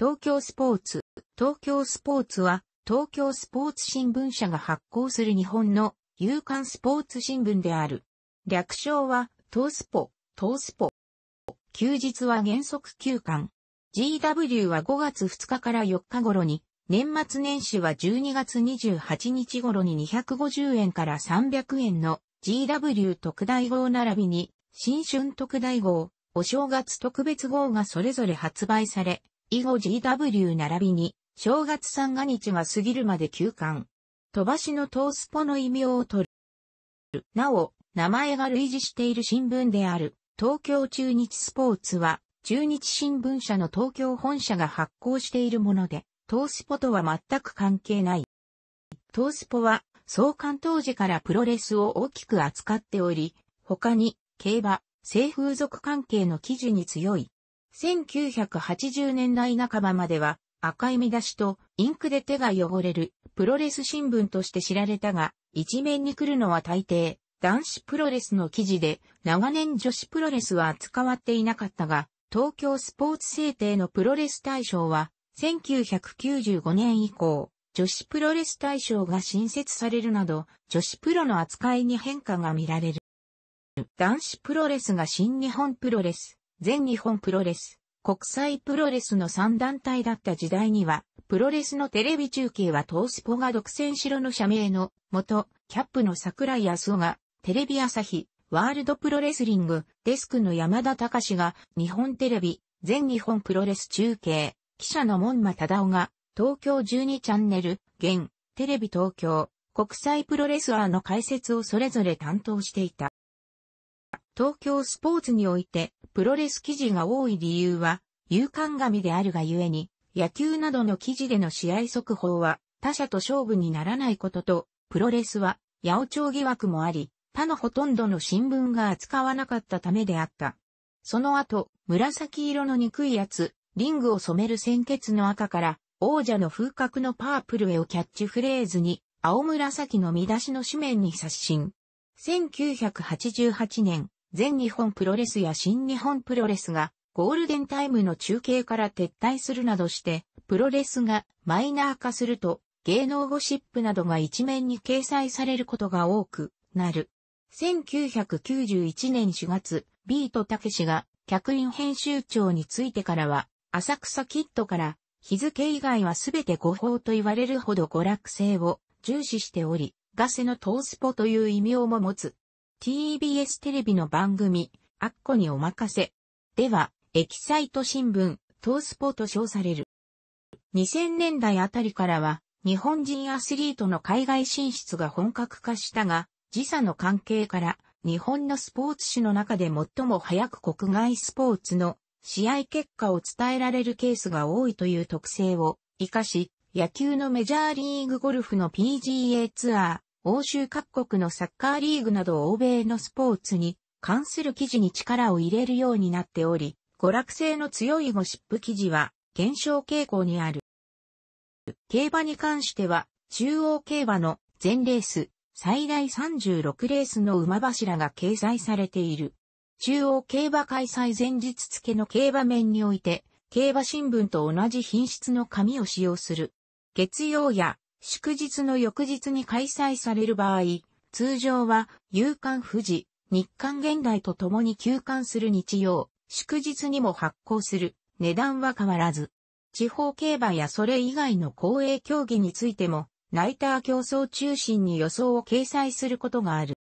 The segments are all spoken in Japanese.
東京スポーツ。東京スポーツは、東京スポーツ新聞社が発行する日本の有刊スポーツ新聞である。略称は、東スポ、東スポ。休日は原則休刊。GW は5月2日から4日頃に、年末年始は12月28日頃に250円から300円の GW 特大号並びに、新春特大号、お正月特別号がそれぞれ発売され、以後 GW 並びに、正月三が日が過ぎるまで休館。飛ばしのトースポの異名を取る。なお、名前が類似している新聞である、東京中日スポーツは、中日新聞社の東京本社が発行しているもので、トースポとは全く関係ない。トースポは、創刊当時からプロレスを大きく扱っており、他に、競馬、性風俗関係の記事に強い、1980年代半ばまでは赤い見出しとインクで手が汚れるプロレス新聞として知られたが、一面に来るのは大抵男子プロレスの記事で長年女子プロレスは扱わっていなかったが、東京スポーツ制定のプロレス大賞は1995年以降、女子プロレス大賞が新設されるなど、女子プロの扱いに変化が見られる。男子プロレスが新日本プロレス、全日本プロレス、国際プロレスの3団体だった時代には、プロレスのテレビ中継は東スポが独占しろの社名の元、キャップの桜井康夫が、テレビ朝日、ワールドプロレスリング、デスクの山田隆が、日本テレビ、全日本プロレス中継、記者の門間忠夫が、東京12チャンネル、現、テレビ東京、国際プロレスアーの解説をそれぞれ担当していた。東京スポーツにおいて、プロレス記事が多い理由は、有敢紙であるがゆえに、野球などの記事での試合速報は、他者と勝負にならないことと、プロレスは、八百長疑惑もあり、他のほとんどの新聞が扱わなかったためであった。その後、紫色の憎いやつ、リングを染める鮮血の赤から、王者の風格のパープルへをキャッチフレーズに、青紫の見出しの紙面に刷新。1988年、全日本プロレスや新日本プロレスがゴールデンタイムの中継から撤退するなどして、プロレスがマイナー化すると、芸能ゴシップなどが一面に掲載されることが多くなる。1991年4月、ビートたけしが客員編集長についてからは、浅草キットから日付以外はすべて誤報と言われるほど娯楽性を重視しており、ガセのトースポという異名も持つ。TBS テレビの番組、アッコにお任せ。では、エキサイト新聞、トースポと称される。2000年代あたりからは、日本人アスリートの海外進出が本格化したが、時差の関係から、日本のスポーツ史の中で最も早く国外スポーツの試合結果を伝えられるケースが多いという特性を活かし、野球のメジャーリーグゴルフの PGA ツアー、欧州各国のサッカーリーグなど欧米のスポーツに関する記事に力を入れるようになっており、娯楽性の強いゴシップ記事は減少傾向にある。競馬に関しては、中央競馬の全レース、最大36レースの馬柱が掲載されている。中央競馬開催前日付の競馬面において、競馬新聞と同じ品質の紙を使用する。月曜や祝日の翌日に開催される場合、通常は、夕刊富士、日刊現代と共に休刊する日曜、祝日にも発行する、値段は変わらず。地方競馬やそれ以外の公営競技についても、ライター競争中心に予想を掲載することがある。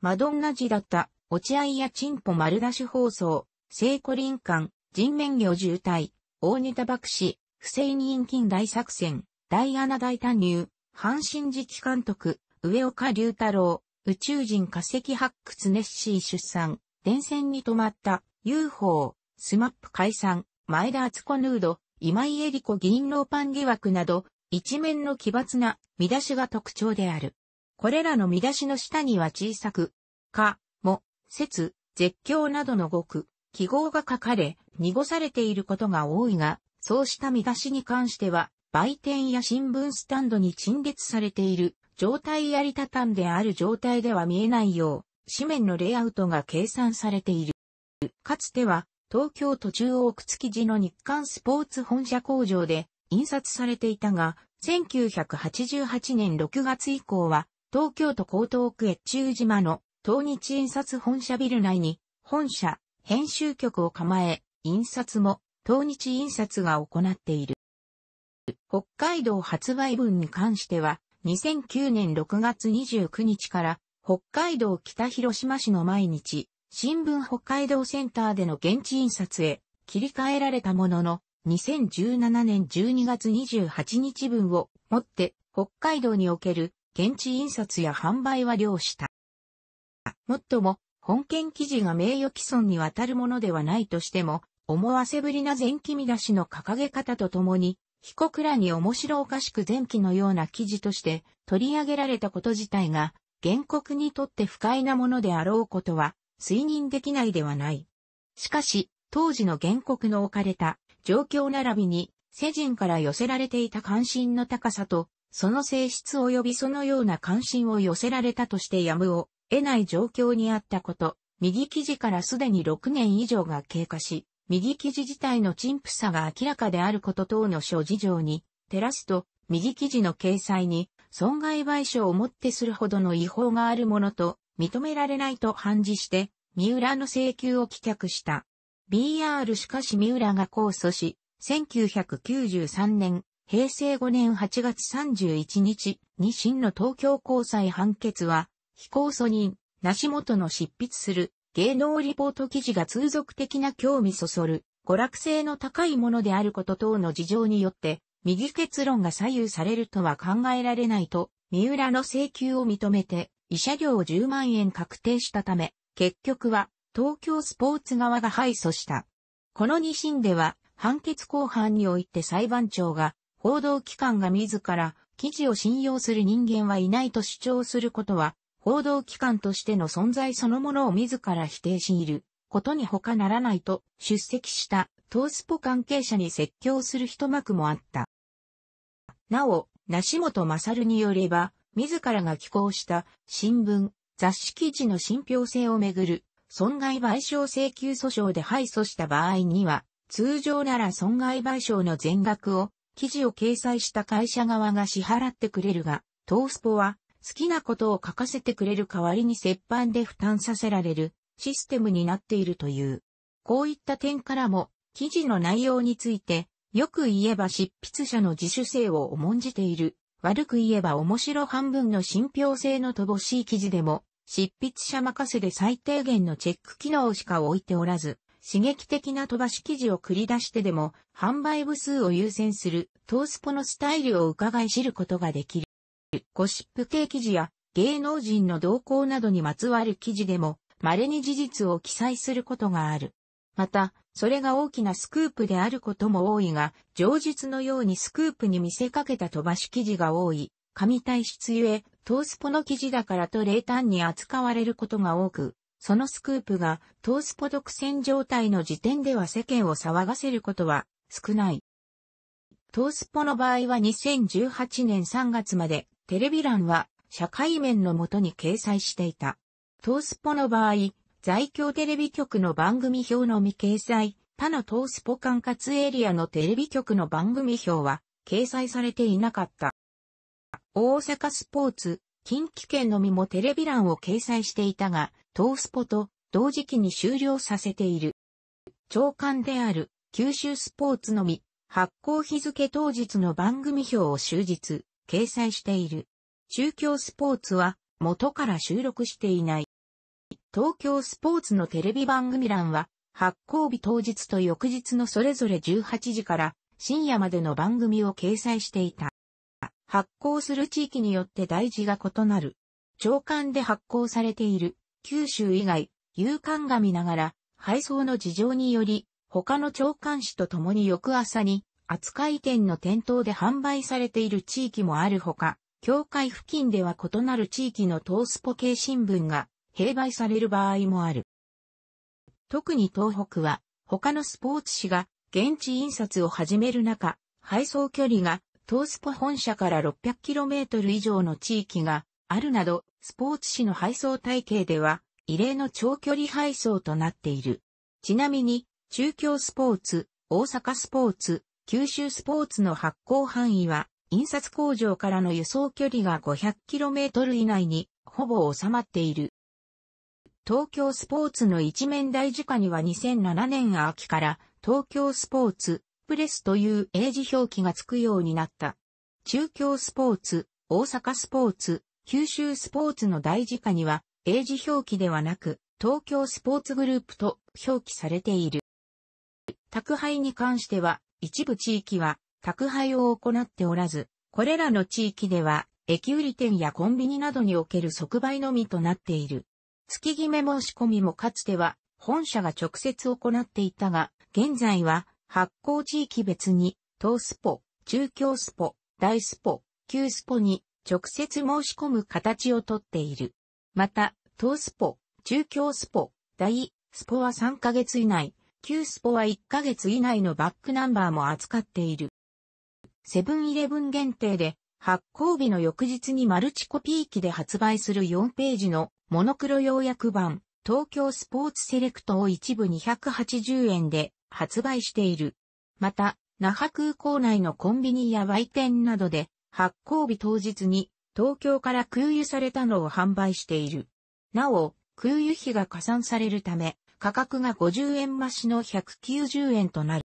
マドンナ時だった、落合やチンポ丸出し放送、聖子林間、人面魚渋滞、大ネタ爆死、不正人金大作戦、ダイアナ大胆入、阪神次期監督、上岡隆太郎、宇宙人化石発掘ネッシー出産、電線に止まった、UFO、スマップ解散、前田敦子ヌード、今井絵理子議員ーパン疑惑など、一面の奇抜な見出しが特徴である。これらの見出しの下には小さく、か、も、説、絶叫などの語句、記号が書かれ、濁されていることが多いが、そうした見出しに関しては、売店や新聞スタンドに陳列されている状態やりたたんである状態では見えないよう、紙面のレイアウトが計算されている。かつては、東京都中央区築地の日刊スポーツ本社工場で印刷されていたが、1988年6月以降は、東京都江東区越中島の東日印刷本社ビル内に本社、編集局を構え、印刷も東日印刷が行っている。北海道発売分に関しては、2009年6月29日から、北海道北広島市の毎日、新聞北海道センターでの現地印刷へ切り替えられたものの、2017年12月28日分をもって北海道における現地印刷や販売は了した。もっとも、本件記事が名誉毀損にわたるものではないとしても、思わせぶりな前期見出しの掲げ方とともに、被告らに面白おかしく前期のような記事として取り上げられたこと自体が原告にとって不快なものであろうことは推認できないではない。しかし、当時の原告の置かれた状況並びに世人から寄せられていた関心の高さと、その性質及びそのような関心を寄せられたとしてやむを得ない状況にあったこと、右記事からすでに6年以上が経過し、右生地自体の陳腐さが明らかであること等の諸事情に、照らすと、右生地の掲載に、損害賠償をもってするほどの違法があるものと、認められないと判事して、三浦の請求を棄却した。BR しかし三浦が控訴し、1993年、平成5年8月31日に審の東京高裁判決は、非控訴人、梨本の執筆する芸能リポート記事が通俗的な興味そそる、娯楽性の高いものであること等の事情によって、右結論が左右されるとは考えられないと、三浦の請求を認めて、医者料10万円確定したため、結局は、東京スポーツ側が敗訴した。この二審では、判決後半において裁判長が、報道機関が自ら、記事を信用する人間はいないと主張することは、報道機関としての存在そのものを自ら否定しいることに他ならないと出席した東スポ関係者に説教する一幕もあった。なお、梨本勝によれば、自らが寄稿した新聞、雑誌記事の信憑性をめぐる損害賠償請求訴訟で敗訴した場合には、通常なら損害賠償の全額を記事を掲載した会社側が支払ってくれるが、トースポは好きなことを書かせてくれる代わりに折半で負担させられるシステムになっているという。こういった点からも、記事の内容について、よく言えば執筆者の自主性を重んじている。悪く言えば面白半分の信憑性の乏しい記事でも、執筆者任せで最低限のチェック機能しか置いておらず、刺激的な飛ばし記事を繰り出してでも、販売部数を優先する、トースポのスタイルを伺い知ることができる。ゴシップ系記事や芸能人の動向などにまつわる記事でも稀に事実を記載することがある。また、それが大きなスクープであることも多いが、上述のようにスクープに見せかけた飛ばし記事が多い。紙体質ゆえ、トースポの記事だからと冷淡に扱われることが多く、そのスクープがトースポ独占状態の時点では世間を騒がせることは少ない。トースポの場合は2018年3月までテレビ欄は社会面のもとに掲載していた。東スポの場合、在京テレビ局の番組表のみ掲載、他の東スポ管轄エリアのテレビ局の番組表は掲載されていなかった。大阪スポーツ、近畿圏のみもテレビ欄を掲載していたが、東スポと同時期に終了させている。長官である九州スポーツのみ、発行日付当日の番組表を終日、掲載している。中京スポーツは元から収録していない。東京スポーツのテレビ番組欄は発行日当日と翌日のそれぞれ18時から深夜までの番組を掲載していた。発行する地域によって大事が異なる。長官で発行されている九州以外、有鑑見ながら配送の事情により他の長官紙と共に翌朝に扱い店の店頭で販売されている地域もあるほか、境界付近では異なる地域の東スポ系新聞が併売される場合もある。特に東北は他のスポーツ紙が現地印刷を始める中、配送距離が東スポ本社から 600km 以上の地域があるなど、スポーツ紙の配送体系では異例の長距離配送となっている。ちなみに、中京スポーツ、大阪スポーツ、九州スポーツの発行範囲は、印刷工場からの輸送距離が 500km 以内に、ほぼ収まっている。東京スポーツの一面大事化には2007年秋から東京スポーツプレスという英字表記がつくようになった。中京スポーツ、大阪スポーツ、九州スポーツの大事化には英字表記ではなく東京スポーツグループと表記されている。宅配に関しては一部地域は宅配を行っておらず、これらの地域では、駅売店やコンビニなどにおける即売のみとなっている。月決め申し込みもかつては、本社が直接行っていたが、現在は、発行地域別に、東スポ、中京スポ、大スポ、旧スポに直接申し込む形をとっている。また、東スポ、中京スポ、大スポは3ヶ月以内、旧スポは1ヶ月以内のバックナンバーも扱っている。セブンイレブン限定で発行日の翌日にマルチコピー機で発売する4ページのモノクロ要約版東京スポーツセレクトを一部280円で発売している。また、那覇空港内のコンビニや売店などで発行日当日に東京から空輸されたのを販売している。なお、空輸費が加算されるため、価格が50円増しの190円となる。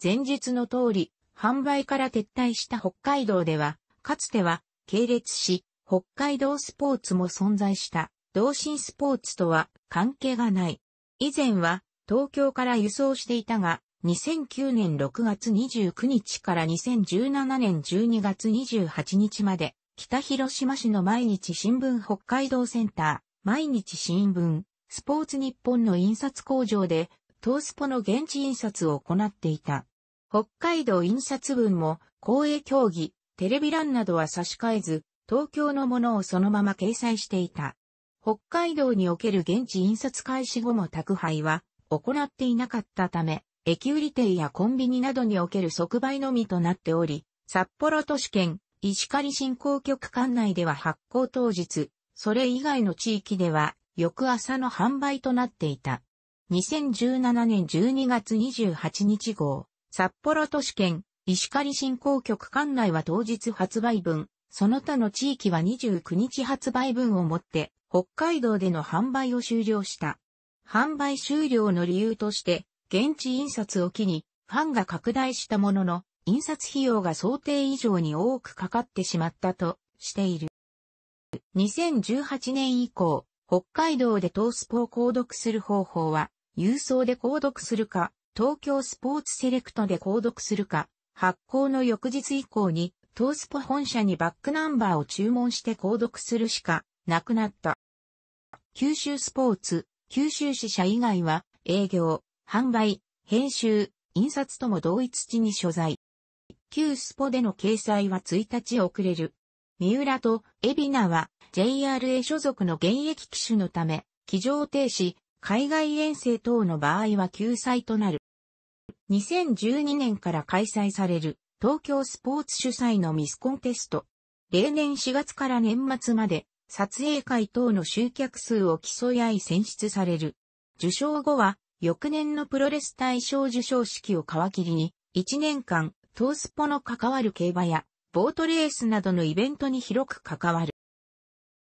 前日の通り、販売から撤退した北海道では、かつては、系列し、北海道スポーツも存在した、同心スポーツとは関係がない。以前は、東京から輸送していたが、2009年6月29日から2017年12月28日まで、北広島市の毎日新聞北海道センター、毎日新聞、スポーツ日本の印刷工場で、東スポの現地印刷を行っていた。北海道印刷分も、公営競技、テレビ欄などは差し替えず、東京のものをそのまま掲載していた。北海道における現地印刷開始後も宅配は行っていなかったため、駅売店やコンビニなどにおける即売のみとなっており、札幌都市圏、石狩振興局管内では発行当日、それ以外の地域では翌朝の販売となっていた。2017年12月28日号、札幌都市圏、石狩振興局管内は当日発売分、その他の地域は29日発売分をもって、北海道での販売を終了した。販売終了の理由として、現地印刷を機に、ファンが拡大したものの、印刷費用が想定以上に多くかかってしまったとしている。2018年以降、北海道で東スポを購読する方法は、郵送で購読するか、東京スポーツセレクトで購読するか、発行の翌日以降に、東スポ本社にバックナンバーを注文して購読するしかなくなった。九州スポーツ、九州支社以外は、営業、販売、編集、印刷とも同一地に所在。旧スポでの掲載は1日遅れる。三浦と海老名は JRA 所属の現役機種のため、機上停止、海外遠征等の場合は救済となる。2012年から開催される東京スポーツ主催のミスコンテスト。例年4月から年末まで撮影会等の集客数を競い合い選出される。受賞後は翌年のプロレス大賞受賞式を皮切りに1年間、トースポの関わる競馬やボートレースなどのイベントに広く関わる。